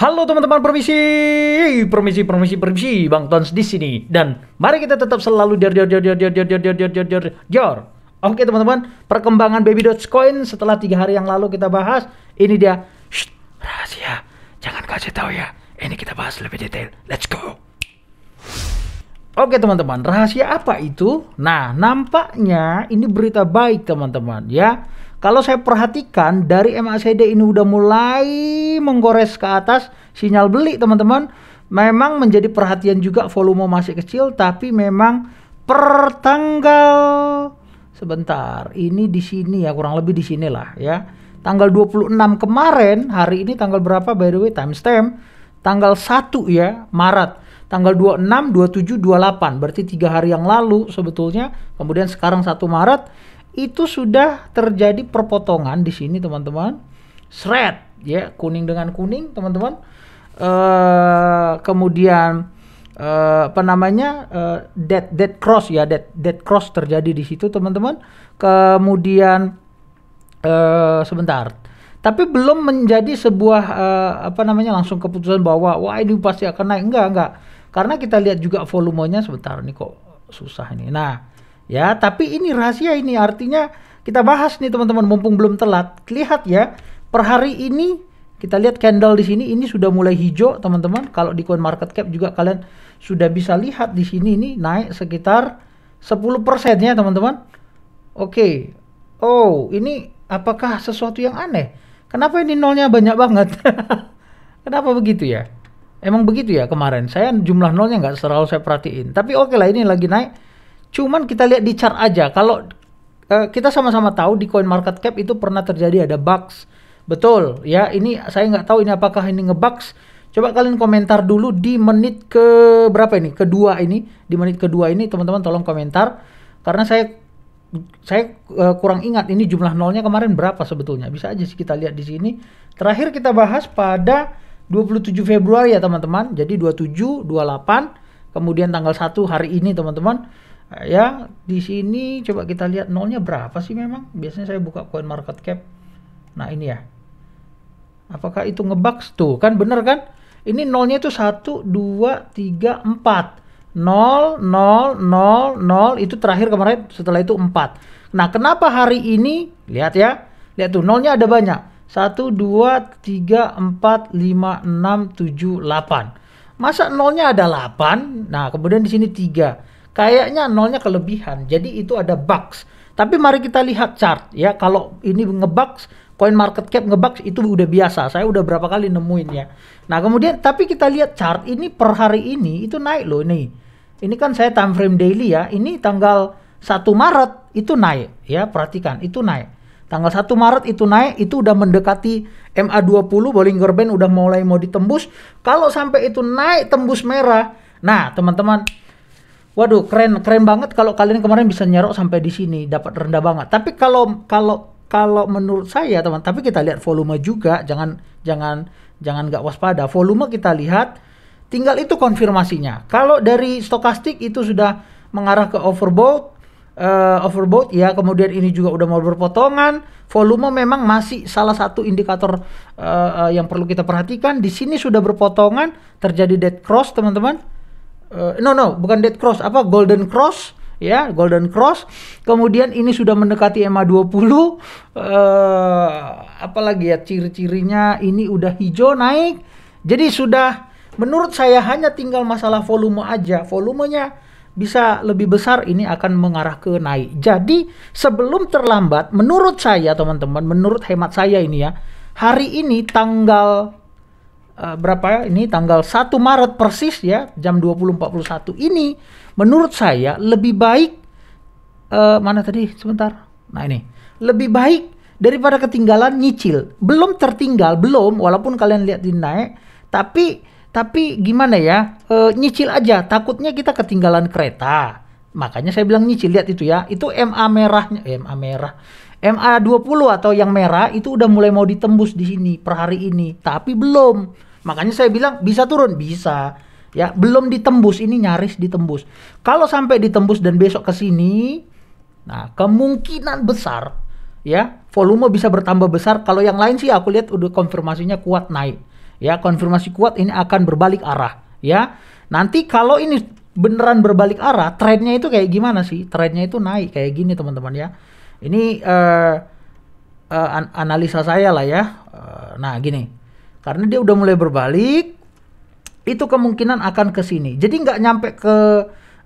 Halo teman-teman, permisi. Permisi, permisi, permisi. Bang Tons di sini. Dan mari kita tetap selalu jor-jor-jor-jor-jor-jor-jor-jor-jor. jor, jor. Oke teman-teman, perkembangan baby Dogecoin setelah tiga hari yang lalu kita bahas. Ini dia. Shh, rahasia. Jangan kasih tahu ya. Ini kita bahas lebih detail. Let's go. Oke teman-teman, rahasia apa itu? Nah, nampaknya ini berita baik teman-teman ya. Kalau saya perhatikan dari MACD ini udah mulai menggores ke atas sinyal beli teman-teman. Memang menjadi perhatian juga volume masih kecil tapi memang per tanggal sebentar ini di sini ya kurang lebih di sinilah ya. Tanggal 26 kemarin hari ini tanggal berapa by the way timestamp tanggal 1 ya Maret tanggal 26, 27, 28 berarti tiga hari yang lalu sebetulnya kemudian sekarang 1 Maret itu sudah terjadi perpotongan di sini teman-teman shred ya kuning dengan kuning teman-teman uh, kemudian uh, apa namanya uh, dead dead cross ya dead dead cross terjadi di situ teman-teman kemudian uh, sebentar tapi belum menjadi sebuah uh, apa namanya langsung keputusan bahwa wah ini pasti akan naik enggak enggak karena kita lihat juga volumenya sebentar nih kok susah ini nah Ya, tapi ini rahasia ini artinya kita bahas nih teman-teman mumpung belum telat. Lihat ya, per hari ini kita lihat candle di sini ini sudah mulai hijau teman-teman. Kalau di coin market cap juga kalian sudah bisa lihat di sini ini naik sekitar 10% ya teman-teman. Oke. Oh, ini apakah sesuatu yang aneh? Kenapa ini nolnya banyak banget? Kenapa begitu ya? Emang begitu ya kemarin? Saya jumlah nolnya nggak selalu saya perhatiin. Tapi oke okay lah ini lagi naik Cuman kita lihat di chart aja. Kalau uh, kita sama-sama tahu di coin market cap itu pernah terjadi ada bugs. Betul ya. Ini saya nggak tahu ini apakah ini ngebugs. Coba kalian komentar dulu di menit ke berapa ini? Kedua ini, di menit kedua ini teman-teman tolong komentar karena saya saya uh, kurang ingat ini jumlah nolnya kemarin berapa sebetulnya. Bisa aja sih kita lihat di sini. Terakhir kita bahas pada 27 Februari ya teman-teman. Jadi 27, 28, kemudian tanggal 1 hari ini teman-teman ya di sini coba kita lihat nolnya berapa sih memang biasanya saya buka coin market cap nah ini ya apakah itu ngebugs tuh kan bener kan ini nolnya itu 1 2 3 4 0 0 0 0 itu terakhir kemarin setelah itu 4 nah kenapa hari ini lihat ya lihat tuh nolnya ada banyak 1 2 3 4 5 6 7 8 masa nolnya ada 8 nah kemudian di sini 3 kayaknya nolnya kelebihan. Jadi itu ada bugs. Tapi mari kita lihat chart ya. Kalau ini ngebugs, coin market cap ngebugs itu udah biasa. Saya udah berapa kali nemuin ya. Nah, kemudian tapi kita lihat chart ini per hari ini itu naik loh nih. Ini kan saya time frame daily ya. Ini tanggal 1 Maret itu naik ya, perhatikan itu naik. Tanggal 1 Maret itu naik, itu udah mendekati MA20, Bollinger Band udah mulai mau ditembus. Kalau sampai itu naik tembus merah, nah teman-teman Waduh, keren keren banget kalau kalian kemarin bisa nyerok sampai di sini, dapat rendah banget. Tapi kalau kalau kalau menurut saya teman, tapi kita lihat volume juga, jangan jangan jangan nggak waspada. Volume kita lihat, tinggal itu konfirmasinya. Kalau dari stokastik itu sudah mengarah ke overbought, uh, overbought ya kemudian ini juga udah mau berpotongan volume memang masih salah satu indikator uh, uh, yang perlu kita perhatikan di sini sudah berpotongan terjadi dead cross teman-teman uh, no no bukan Dead Cross apa Golden Cross ya Golden Cross kemudian ini sudah mendekati ma 20 uh, eh, apalagi ya ciri-cirinya ini udah hijau naik jadi sudah menurut saya hanya tinggal masalah volume aja volumenya bisa lebih besar ini akan mengarah ke naik jadi sebelum terlambat menurut saya teman-teman menurut hemat saya ini ya hari ini tanggal uh, berapa ini tanggal 1 Maret persis ya jam 20.41 ini menurut saya lebih baik uh, mana tadi sebentar. Nah ini lebih baik daripada ketinggalan nyicil. Belum tertinggal, belum walaupun kalian lihat di naik tapi tapi gimana ya? E, nyicil aja, takutnya kita ketinggalan kereta. Makanya saya bilang nyicil, lihat itu ya. Itu MA merahnya, eh, MA merah. MA 20 atau yang merah itu udah mulai mau ditembus di sini per hari ini, tapi belum. Makanya saya bilang bisa turun, bisa. Ya, belum ditembus ini nyaris ditembus. Kalau sampai ditembus dan besok ke sini, nah kemungkinan besar ya volume bisa bertambah besar. Kalau yang lain sih aku lihat udah konfirmasinya kuat naik. Ya, konfirmasi kuat ini akan berbalik arah, ya. Nanti kalau ini beneran berbalik arah, trennya itu kayak gimana sih? Trennya itu naik kayak gini, teman-teman ya. Ini uh, uh, analisa saya lah ya. Uh, nah, gini karena dia udah mulai berbalik, itu kemungkinan akan ke sini. Jadi nggak nyampe ke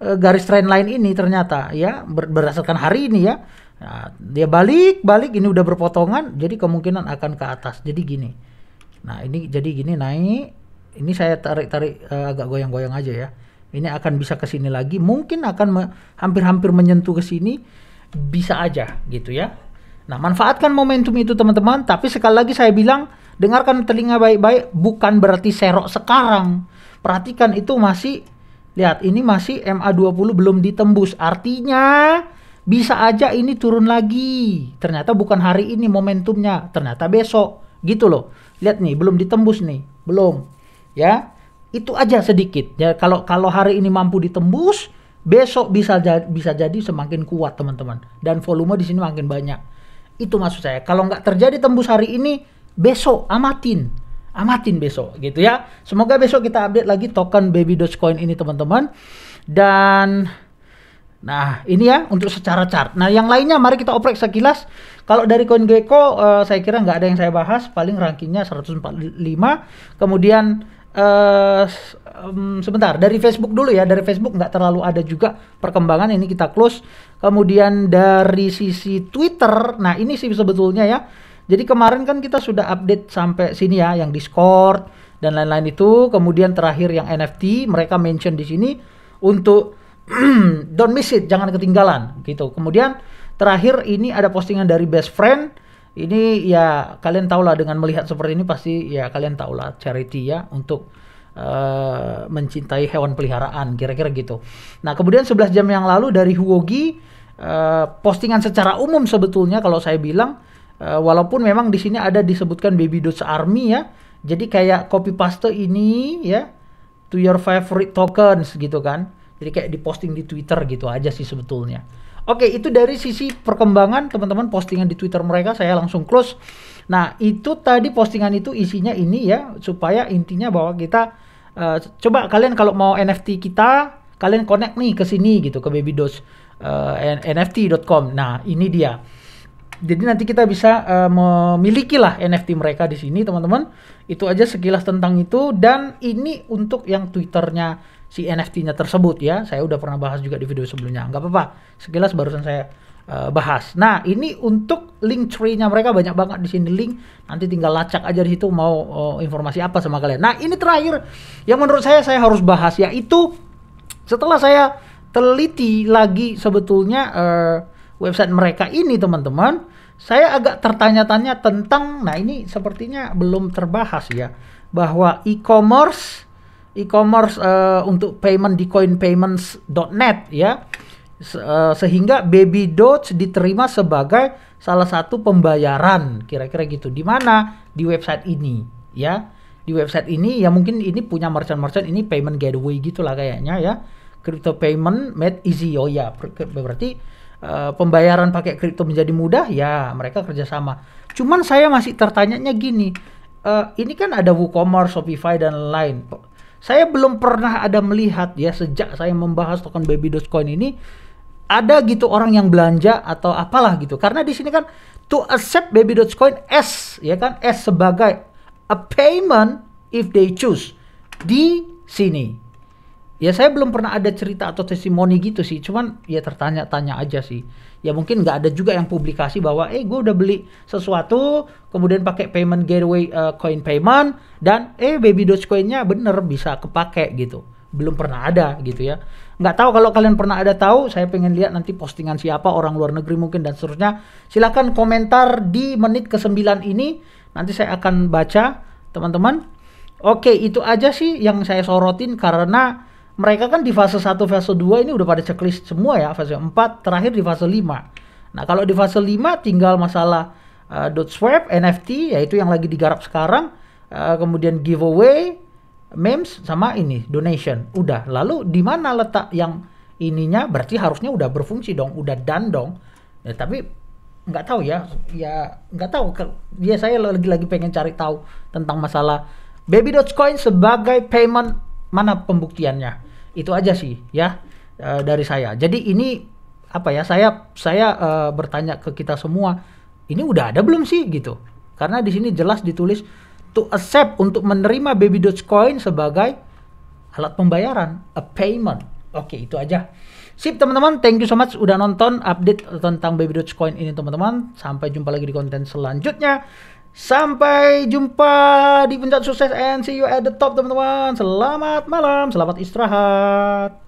e, garis trend line ini ternyata ya berdasarkan hari ini ya. Nah, dia balik, balik ini udah berpotongan, jadi kemungkinan akan ke atas. Jadi gini. Nah, ini jadi gini naik. Ini saya tarik-tarik uh, agak goyang-goyang aja ya. Ini akan bisa ke sini lagi, mungkin akan me hampir-hampir menyentuh ke sini bisa aja gitu ya. Nah, manfaatkan momentum itu teman-teman, tapi sekali lagi saya bilang Dengarkan telinga baik-baik bukan berarti serok sekarang. Perhatikan itu masih lihat ini masih MA20 belum ditembus. Artinya bisa aja ini turun lagi. Ternyata bukan hari ini momentumnya, ternyata besok gitu loh. Lihat nih, belum ditembus nih, belum. Ya. Itu aja sedikit. Ya kalau kalau hari ini mampu ditembus, besok bisa bisa jadi semakin kuat teman-teman dan volume di sini makin banyak. Itu maksud saya. Kalau nggak terjadi tembus hari ini, besok amatin amatin besok gitu ya semoga besok kita update lagi token baby dogecoin ini teman-teman dan nah ini ya untuk secara chart nah yang lainnya mari kita oprek sekilas kalau dari CoinGecko uh, saya kira nggak ada yang saya bahas paling rankingnya 145 kemudian uh, um, sebentar dari Facebook dulu ya dari Facebook nggak terlalu ada juga perkembangan ini kita close kemudian dari sisi Twitter nah ini sih sebetulnya ya jadi kemarin kan kita sudah update sampai sini ya yang Discord dan lain-lain itu, kemudian terakhir yang NFT mereka mention di sini untuk don't miss it, jangan ketinggalan gitu. Kemudian terakhir ini ada postingan dari best friend ini ya kalian tahulah dengan melihat seperti ini pasti ya kalian tahulah charity ya untuk uh, mencintai hewan peliharaan kira-kira gitu. Nah, kemudian 11 jam yang lalu dari Huogi uh, postingan secara umum sebetulnya kalau saya bilang Eh, walaupun memang di sini ada disebutkan Baby Dots Army ya. Jadi kayak copy paste ini ya to your favorite tokens gitu kan. Jadi kayak diposting di Twitter gitu aja sih sebetulnya. Oke, itu dari sisi perkembangan teman-teman postingan di Twitter mereka saya langsung close. Nah, itu tadi postingan itu isinya ini ya supaya intinya bahwa kita uh, coba kalian kalau mau NFT kita kalian connect nih ke sini gitu ke Baby uh, eh, nft.com. Nah, ini dia. Jadi nanti kita bisa uh, eh, memiliki lah NFT mereka di sini teman-teman. Itu aja sekilas tentang itu dan ini untuk yang Twitternya si NFT-nya tersebut ya. Saya udah pernah bahas juga di video sebelumnya. Nggak apa-apa. Sekilas barusan saya uh, bahas. Nah ini untuk link tree-nya mereka banyak banget di sini link. Nanti tinggal lacak aja di situ mau uh, informasi apa sama kalian. Nah ini terakhir yang menurut saya saya harus bahas yaitu setelah saya teliti lagi sebetulnya uh, website mereka ini teman-teman, saya agak tertanya-tanya tentang, nah ini sepertinya belum terbahas ya, bahwa e-commerce, e-commerce uh, untuk payment di coinpayments.net ya, se uh, sehingga Baby Doge diterima sebagai salah satu pembayaran, kira-kira gitu. Di mana? Di website ini ya. Di website ini ya mungkin ini punya merchant-merchant ini payment gateway gitulah kayaknya ya. Crypto payment made easy oh ya berarti Eh, pembayaran pakai kripto menjadi mudah, ya mereka kerjasama. Cuman saya masih tertanyanya gini, uh, ini kan ada WooCommerce, Shopify dan lain. Saya belum pernah ada melihat ya sejak saya membahas token baby Dogecoin ini ada gitu orang yang belanja atau apalah gitu. Karena di sini kan to accept baby Dogecoin as ya kan as sebagai a payment if they choose di sini ya saya belum pernah ada cerita atau testimoni gitu sih cuman ya tertanya-tanya aja sih ya mungkin nggak ada juga yang publikasi bahwa eh gue udah beli sesuatu kemudian pakai payment gateway uh, coin payment dan eh baby dogecoinnya bener bisa kepake gitu belum pernah ada gitu ya nggak tahu kalau kalian pernah ada tahu saya pengen lihat nanti postingan siapa orang luar negeri mungkin dan seterusnya silahkan komentar di menit ke 9 ini nanti saya akan baca teman-teman oke itu aja sih yang saya sorotin karena mereka kan di fase 1, fase 2 ini udah pada checklist semua ya, fase 4, terakhir di fase 5. Nah, kalau di fase 5 tinggal masalah uh, dot swap, NFT, yaitu yang lagi digarap sekarang, uh, kemudian giveaway, memes, sama ini, donation. Udah, lalu di mana letak yang ininya, berarti harusnya udah berfungsi dong, udah done dong. Ya, tapi nggak tahu ya, ya nggak tahu. Ya saya lagi-lagi pengen cari tahu tentang masalah Baby coin sebagai payment mana pembuktiannya. Itu aja sih ya uh, dari saya. Jadi ini apa ya? Saya saya uh, bertanya ke kita semua, ini udah ada belum sih gitu? Karena di sini jelas ditulis to accept untuk menerima baby dogecoin sebagai alat pembayaran, a payment. Oke, itu aja. Sip teman-teman, thank you so much udah nonton update tentang baby dogecoin ini teman-teman. Sampai jumpa lagi di konten selanjutnya. Sampai jumpa di puncak sukses and see you at the top teman-teman. Selamat malam, selamat istirahat.